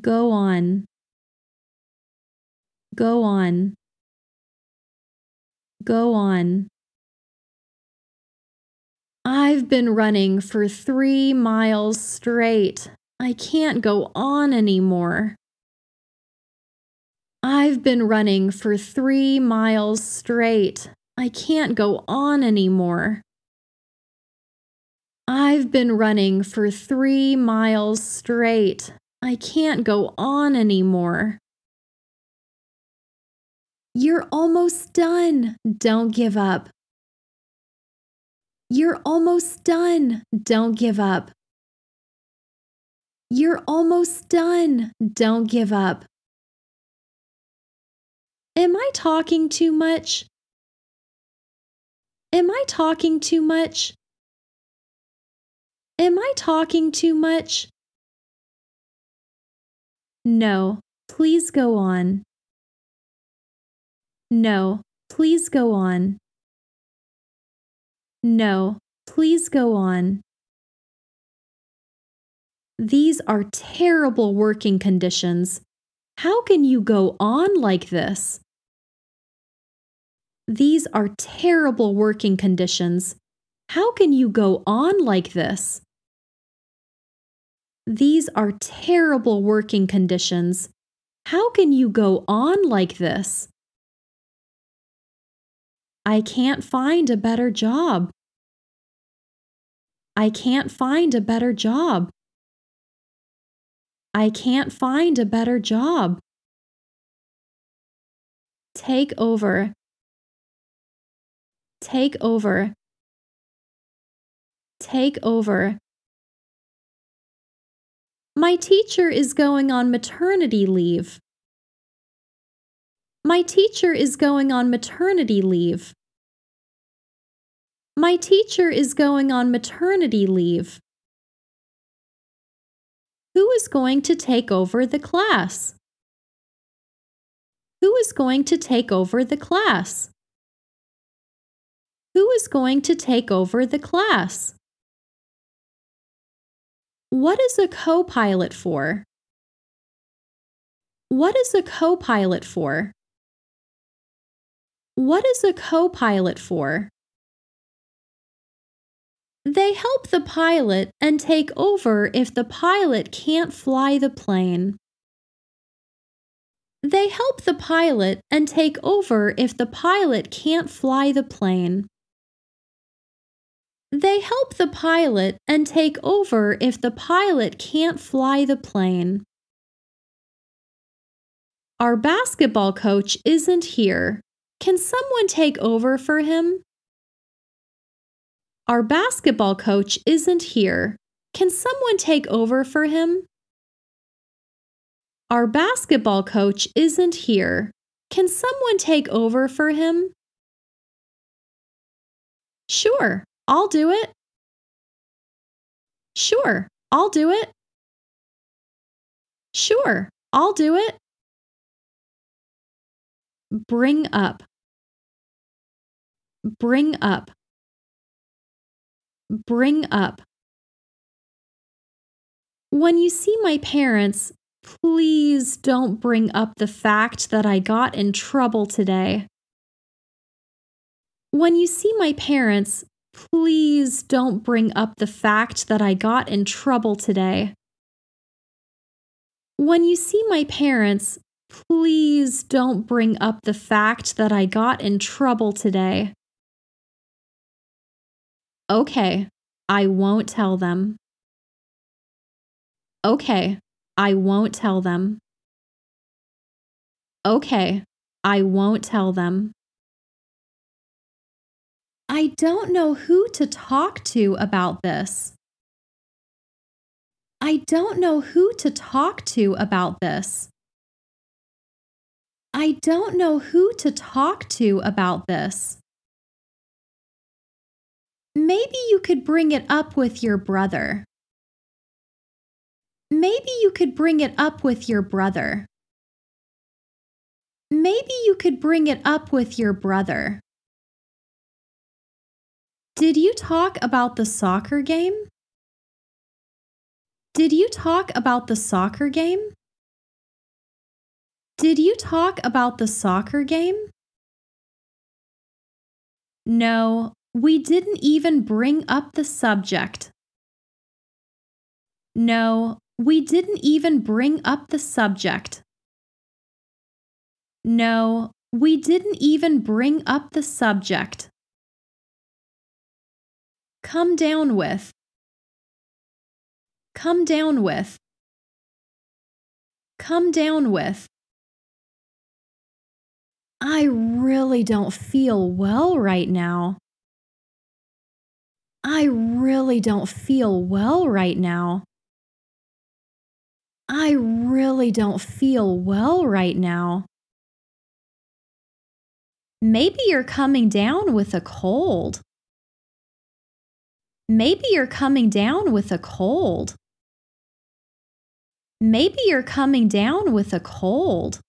Go on. Go on. Go on. I've been running for three miles straight. I can't go on anymore. I've been running for three miles straight. I can't go on anymore. I've been running for three miles straight. I can't go on anymore. You're almost done. Don't give up. You're almost done. Don't give up. You're almost done. Don't give up. Am I talking too much? Am I talking too much? Am I talking too much? No, please go on. No, please go on. No, please go on. These are terrible working conditions. How can you go on like this? These are terrible working conditions. How can you go on like this? These are terrible working conditions. How can you go on like this? I can't find a better job. I can't find a better job. I can't find a better job. Take over. Take over. Take over. My teacher is going on maternity leave. My teacher is going on maternity leave. My teacher is going on maternity leave. Who is going to take over the class? Who is going to take over the class? Who is going to take over the class? What is a co-pilot for? What is a co-pilot for? What is a co-pilot for? They help the pilot and take over if the pilot can't fly the plane. They help the pilot and take over if the pilot can't fly the plane. They help the pilot and take over if the pilot can't fly the plane. Our basketball coach isn't here. Can someone take over for him? Our basketball coach isn't here. Can someone take over for him? Our basketball coach isn't here. Can someone take over for him? Sure. I'll do it. Sure, I'll do it. Sure, I'll do it. Bring up. Bring up. Bring up. When you see my parents, please don't bring up the fact that I got in trouble today. When you see my parents, Please don't bring up the fact that I got in trouble today. When you see my parents, please don't bring up the fact that I got in trouble today. Okay, I won't tell them. Okay, I won't tell them. Okay, I won't tell them. I don't know who to talk to about this. I don't know who to talk to about this. I don't know who to talk to about this. Maybe you could bring it up with your brother. Maybe you could bring it up with your brother. Maybe you could bring it up with your brother. Did you talk about the soccer game? Did you talk about the soccer game? Did you talk about the soccer game? No, we didn't even bring up the subject. No, we didn't even bring up the subject. No, we didn't even bring up the subject. Come down with. Come down with. Come down with. I really don't feel well right now. I really don't feel well right now. I really don't feel well right now. Maybe you're coming down with a cold. Maybe you're coming down with a cold. Maybe you're coming down with a cold.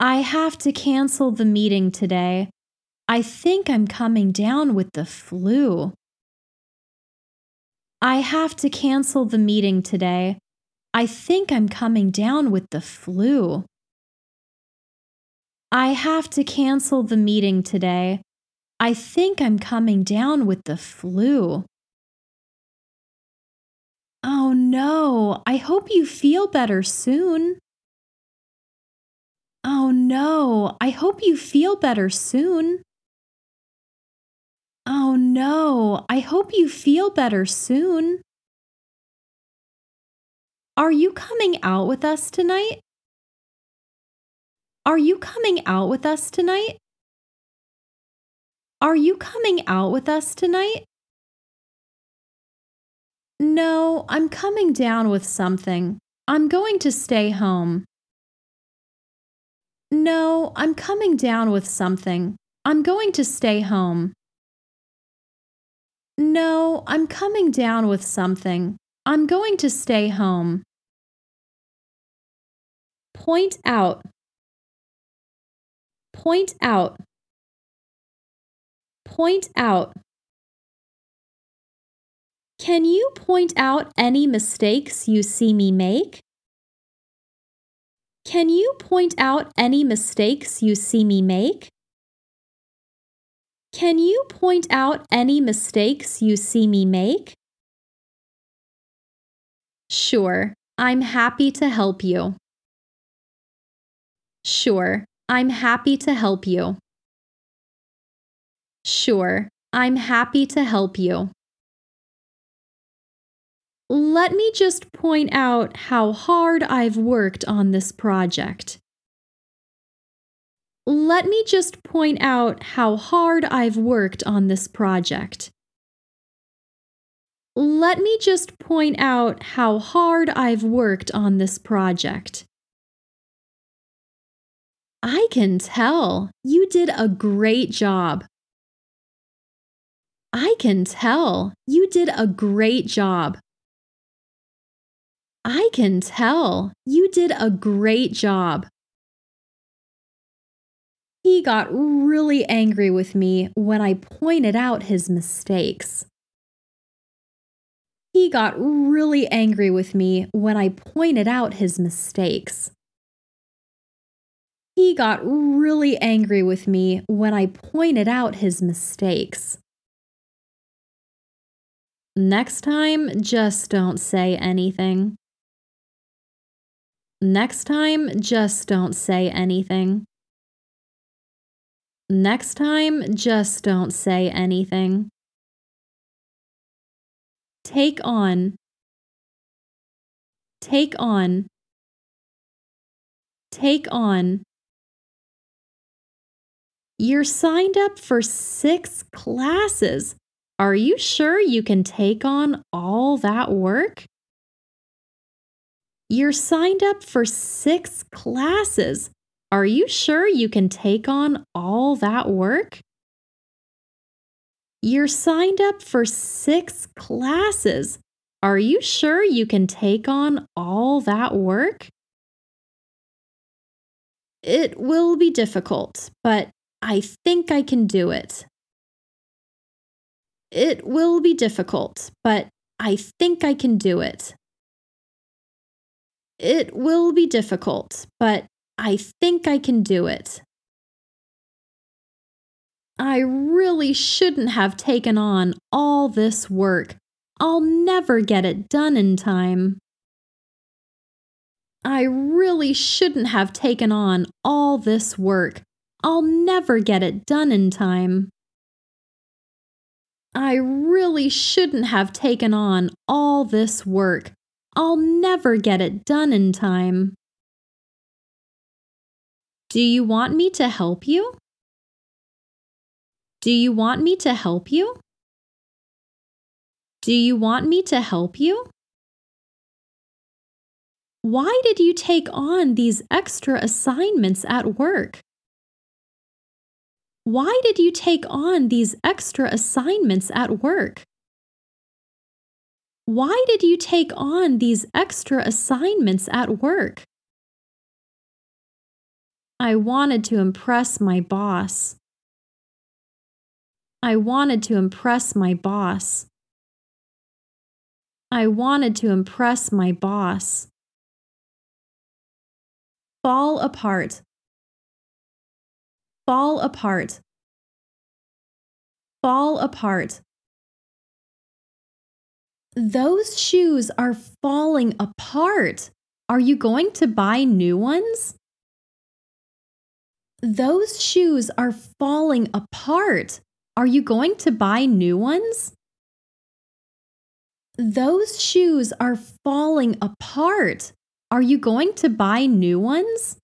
I have to cancel the meeting today. I think I'm coming down with the flu. I have to cancel the meeting today. I think I'm coming down with the flu. I have to cancel the meeting today. I think I'm coming down with the flu. Oh no, I hope you feel better soon. Oh no, I hope you feel better soon. Oh no, I hope you feel better soon. Are you coming out with us tonight? Are you coming out with us tonight? Are you coming out with us tonight? No, I'm coming down with something. I'm going to stay home. No, I'm coming down with something. I'm going to stay home. No, I'm coming down with something. I'm going to stay home. Point out. Point out point out. Can you point out any mistakes you see me make? Can you point out any mistakes you see me make? Can you point out any mistakes you see me make? Sure, I'm happy to help you. Sure, I'm happy to help you. Sure, I'm happy to help you. Let me just point out how hard I've worked on this project. Let me just point out how hard I've worked on this project. Let me just point out how hard I've worked on this project. I can tell you did a great job. I can tell. You did a great job. I can tell. You did a great job. He got really angry with me when I pointed out his mistakes. He got really angry with me when I pointed out his mistakes. He got really angry with me when I pointed out his mistakes. Next time, just don't say anything. Next time, just don't say anything. Next time, just don't say anything. Take on. Take on. Take on. You're signed up for six classes. Are you sure you can take on all that work? You're signed up for six classes. Are you sure you can take on all that work? You're signed up for six classes. Are you sure you can take on all that work? It will be difficult, but I think I can do it. It will be difficult, but I think I can do it. It will be difficult, but I think I can do it. I really shouldn't have taken on all this work. I'll never get it done in time. I really shouldn't have taken on all this work. I'll never get it done in time. I really shouldn't have taken on all this work. I'll never get it done in time. Do you want me to help you? Do you want me to help you? Do you want me to help you? Why did you take on these extra assignments at work? Why did you take on these extra assignments at work? Why did you take on these extra assignments at work? I wanted to impress my boss. I wanted to impress my boss. I wanted to impress my boss. Fall apart fall apart, fall apart. Those shoes are falling apart. Are you going to buy new ones? Those shoes are falling apart. Are you going to buy new ones? Those shoes are falling apart. Are you going to buy new ones?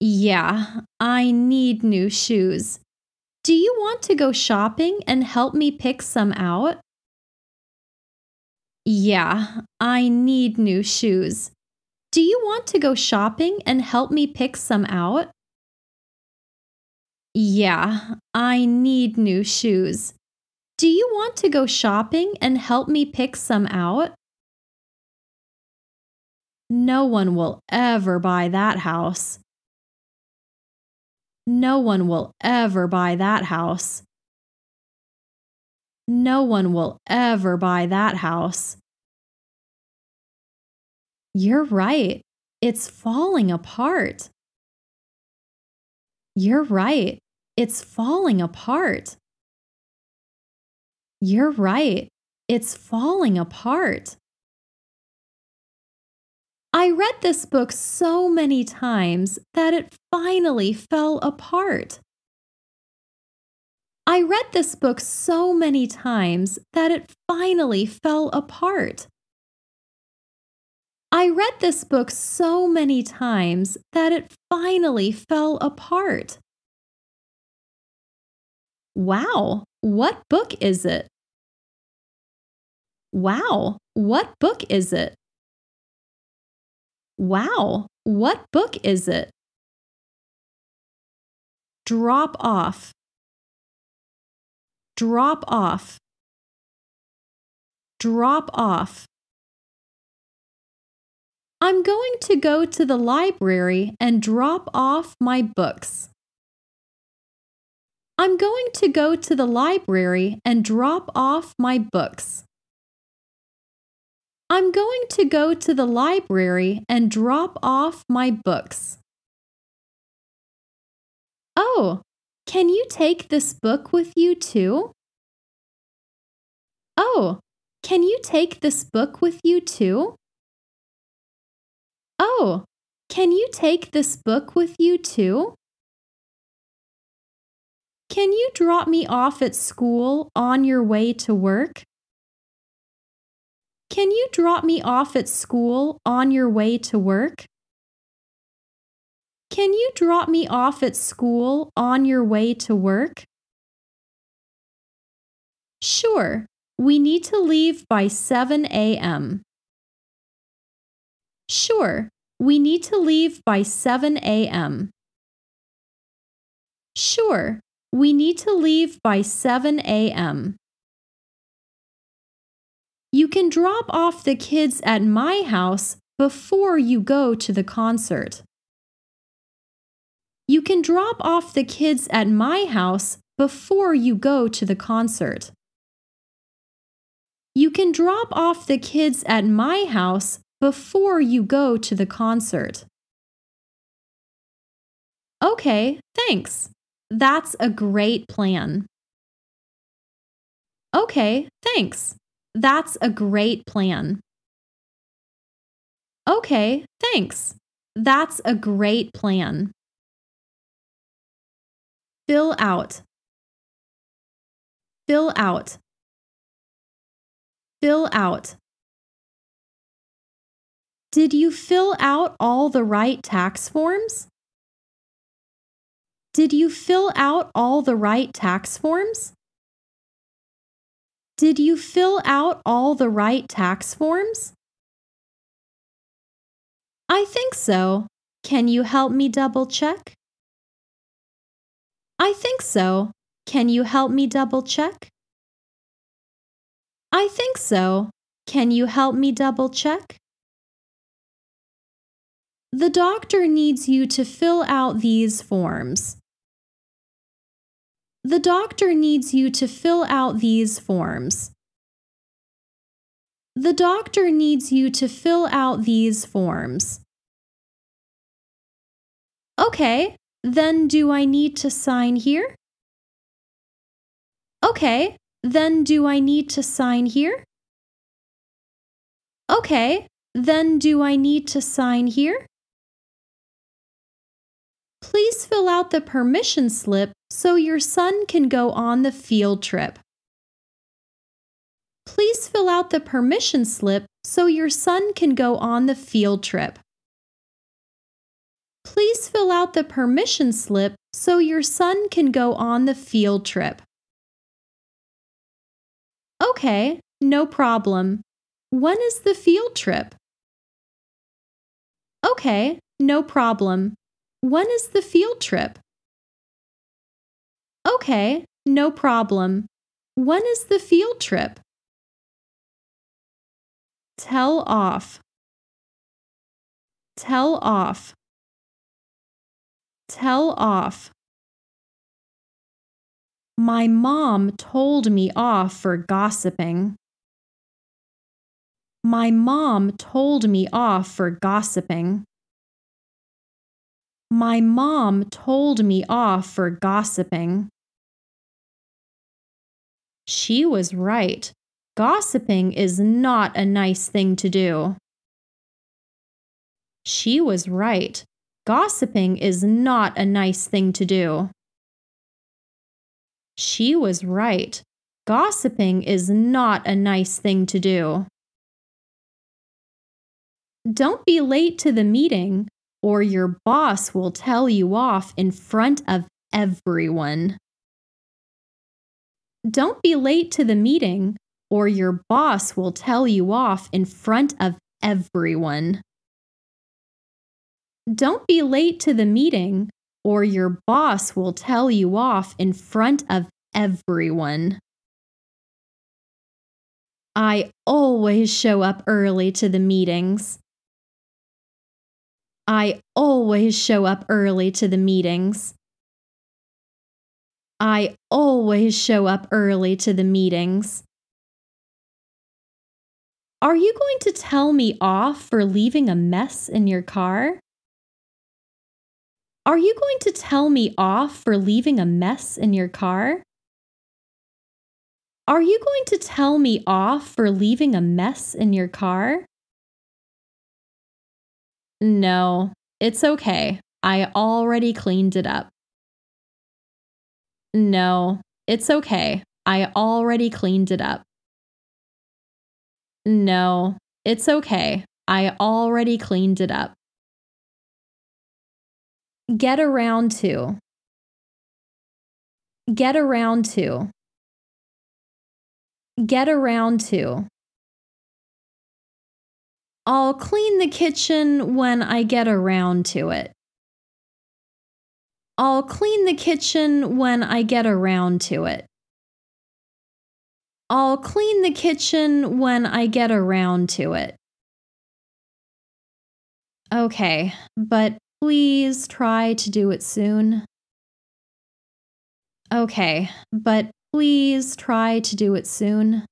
Yeah, I need new shoes. Do you want to go shopping and help me pick some out? Yeah, I need new shoes. Do you want to go shopping and help me pick some out? Yeah, I need new shoes. Do you want to go shopping and help me pick some out? No one will ever buy that house. No one will ever buy that house. No one will ever buy that house. You're right. It's falling apart. You're right. It's falling apart. You're right. It's falling apart. I read this book so many times that it finally fell apart. I read this book so many times that it finally fell apart. I read this book so many times that it finally fell apart. Wow, what book is it? Wow, what book is it? Wow, what book is it? Drop off. Drop off. Drop off. I'm going to go to the library and drop off my books. I'm going to go to the library and drop off my books. I'm going to go to the library and drop off my books. Oh, can you take this book with you too? Oh, can you take this book with you too? Oh, can you take this book with you too? Can you drop me off at school on your way to work? Can you drop me off at school on your way to work? Can you drop me off at school on your way to work? Sure, we need to leave by 7 a.m. Sure, we need to leave by 7 a.m. Sure, we need to leave by 7 a.m. You can drop off the kids at my house before you go to the concert. You can drop off the kids at my house before you go to the concert. You can drop off the kids at my house before you go to the concert. Okay, thanks. That's a great plan. Okay, thanks. That's a great plan. Okay, thanks. That's a great plan. Fill out. Fill out. Fill out. Did you fill out all the right tax forms? Did you fill out all the right tax forms? Did you fill out all the right tax forms? I think so. Can you help me double check? I think so. Can you help me double check? I think so. Can you help me double check? The doctor needs you to fill out these forms the doctor needs you to fill out these forms. The doctor needs you to fill out these forms. Okay, then do I need to sign here? Okay, then do I need to sign here? Okay, then do I need to sign here? Please fill out the permission slip so your son can go on the field trip. Please fill out the permission slip so your son can go on the field trip. Please fill out the permission slip so your son can go on the field trip. Okay, no problem. When is the field trip? Okay, no problem. When is the field trip? Okay, no problem. When is the field trip? Tell off. Tell off. Tell off. My mom told me off for gossiping. My mom told me off for gossiping. My mom told me off for gossiping. She was right. Gossiping is not a nice thing to do. She was right. Gossiping is not a nice thing to do. She was right. Gossiping is not a nice thing to do. Don't be late to the meeting, or your boss will tell you off in front of everyone don't be late to the meeting or your boss will tell you off in front of everyone. Don't be late to the meeting or your boss will tell you off in front of everyone. I always show up early to the meetings. I always show up early to the meetings. I always show up early to the meetings. Are you going to tell me off for leaving a mess in your car? Are you going to tell me off for leaving a mess in your car? Are you going to tell me off for leaving a mess in your car? No, it's okay. I already cleaned it up. No, it's okay. I already cleaned it up. No, it's okay. I already cleaned it up. Get around to. Get around to. Get around to. I'll clean the kitchen when I get around to it. I'll clean the kitchen when I get around to it. I'll clean the kitchen when I get around to it. Okay, but please try to do it soon. Okay, but please try to do it soon.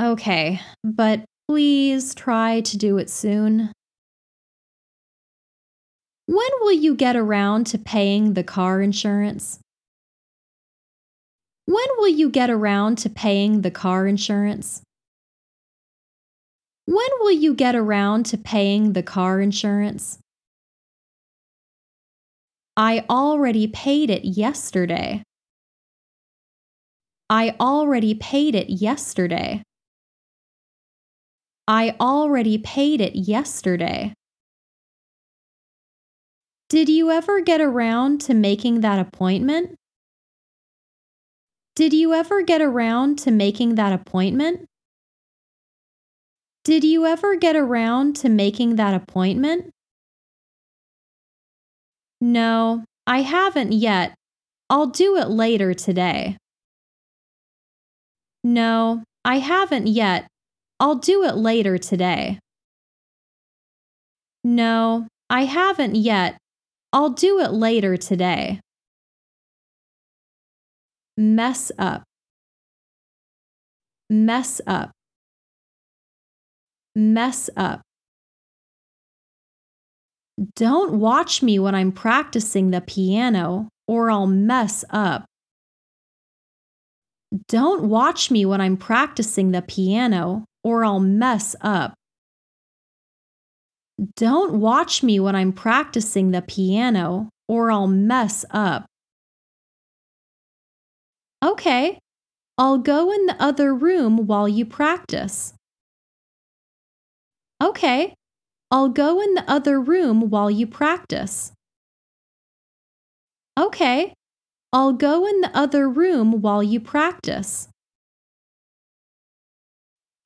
Okay, but please try to do it soon. When will you get around to paying the car insurance? When will you get around to paying the car insurance? When will you get around to paying the car insurance? I already paid it yesterday. I already paid it yesterday. I already paid it yesterday. Did you ever get around to making that appointment? Did you ever get around to making that appointment? Did you ever get around to making that appointment? No, I haven't yet. I'll do it later today. No, I haven't yet. I'll do it later today. No, I haven't yet. I'll do it later today. Mess up. Mess up. Mess up. Don't watch me when I'm practicing the piano or I'll mess up. Don't watch me when I'm practicing the piano or I'll mess up. Don't watch me when I'm practicing the piano, or I'll mess up. Okay, I'll go in the other room while you practice. Okay, I'll go in the other room while you practice. Okay, I'll go in the other room while you practice.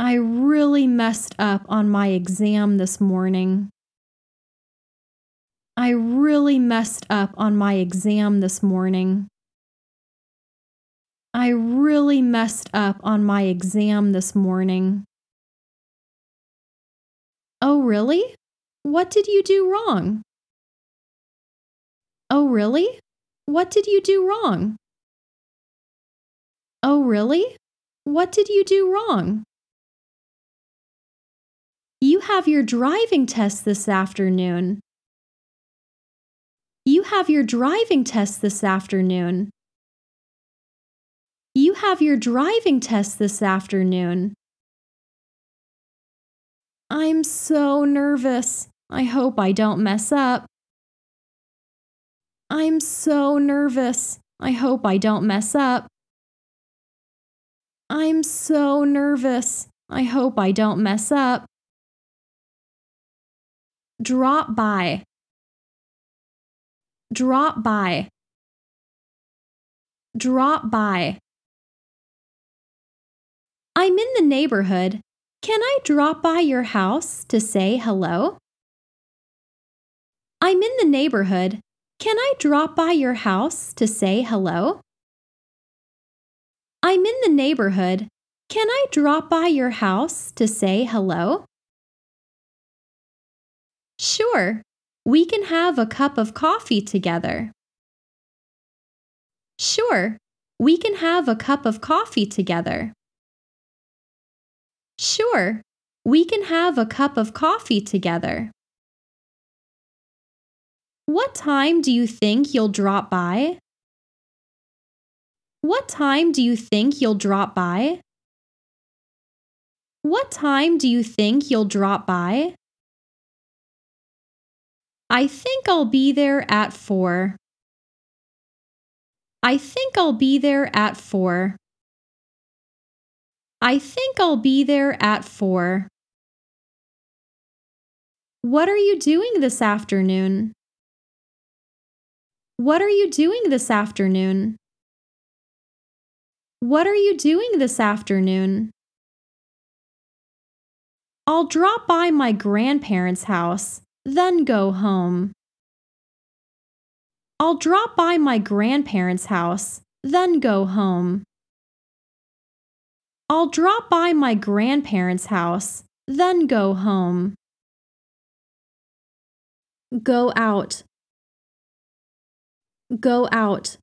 I really messed up on my exam this morning. I really messed up on my exam this morning. I really messed up on my exam this morning. Oh, really? What did you do wrong? Oh, really? What did you do wrong? Oh, really? What did you do wrong? You have your driving test this afternoon. You have your driving test this afternoon. You have your driving test this afternoon. I'm so nervous. I hope I don't mess up. I'm so nervous. I hope I don't mess up. I'm so nervous. I hope I don't mess up drop by drop by drop by I'm in the neighborhood. Can I drop by your house to say hello? I'm in the neighborhood. Can I drop by your house to say hello? I'm in the neighborhood. Can I drop by your house to say hello? Sure, we can have a cup of coffee together. Sure, we can have a cup of coffee together. Sure, we can have a cup of coffee together. What time do you think you'll drop by? What time do you think you'll drop by? What time do you think you'll drop by? I think I'll be there at four. I think I'll be there at four. I think I'll be there at four. What are you doing this afternoon? What are you doing this afternoon? What are you doing this afternoon? I'll drop by my grandparents' house then go home. I'll drop by my grandparents' house, then go home. I'll drop by my grandparents' house, then go home. Go out. Go out.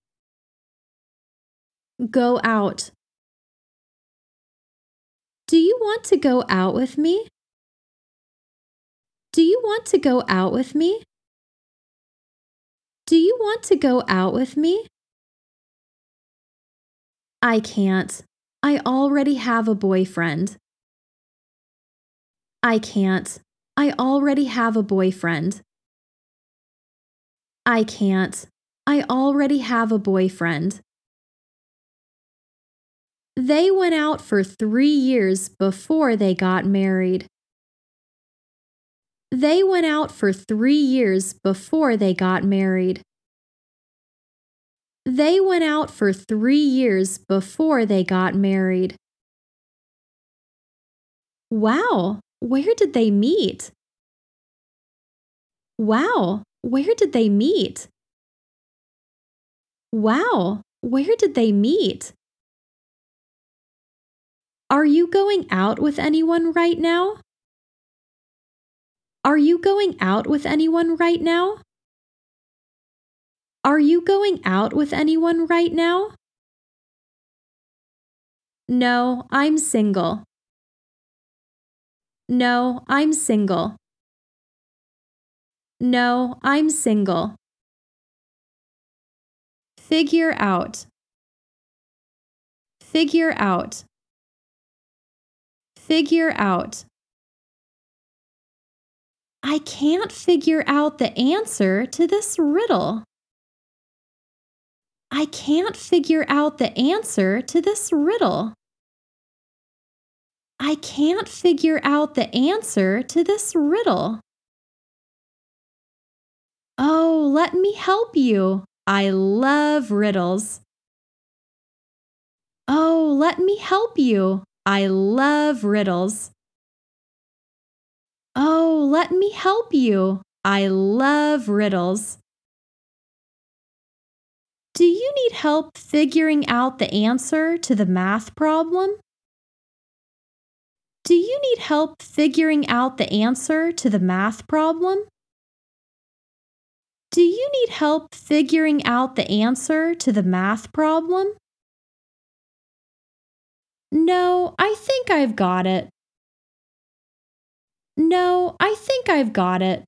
Go out. Do you want to go out with me? Do you want to go out with me? Do you want to go out with me? I can't. I already have a boyfriend. I can't. I already have a boyfriend. I can't. I already have a boyfriend. They went out for three years before they got married. They went out for three years before they got married. They went out for three years before they got married. Wow, where did they meet? Wow, where did they meet? Wow, where did they meet? Are you going out with anyone right now? Are you going out with anyone right now? Are you going out with anyone right now? No, I'm single. No, I'm single. No, I'm single. Figure out. Figure out. Figure out. I can't figure out the answer to this riddle. I can't figure out the answer to this riddle. I can't figure out the answer to this riddle. Oh, let me help you. I love riddles. Oh, let me help you. I love riddles. Oh, let me help you. I love riddles. Do you need help figuring out the answer to the math problem? Do you need help figuring out the answer to the math problem? Do you need help figuring out the answer to the math problem? No, I think I've got it. No, I think I've got it.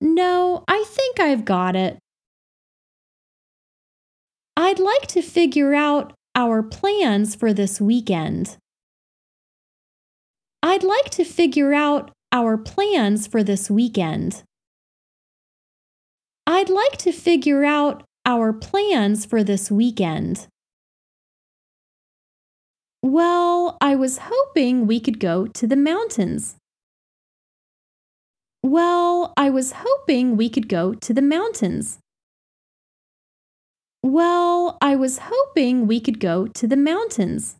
No, I think I've got it. I'd like to figure out our plans for this weekend. I'd like to figure out our plans for this weekend. I'd like to figure out our plans for this weekend. Well, I was hoping we could go to the mountains. Well, I was hoping we could go to the mountains. Well, I was hoping we could go to the mountains.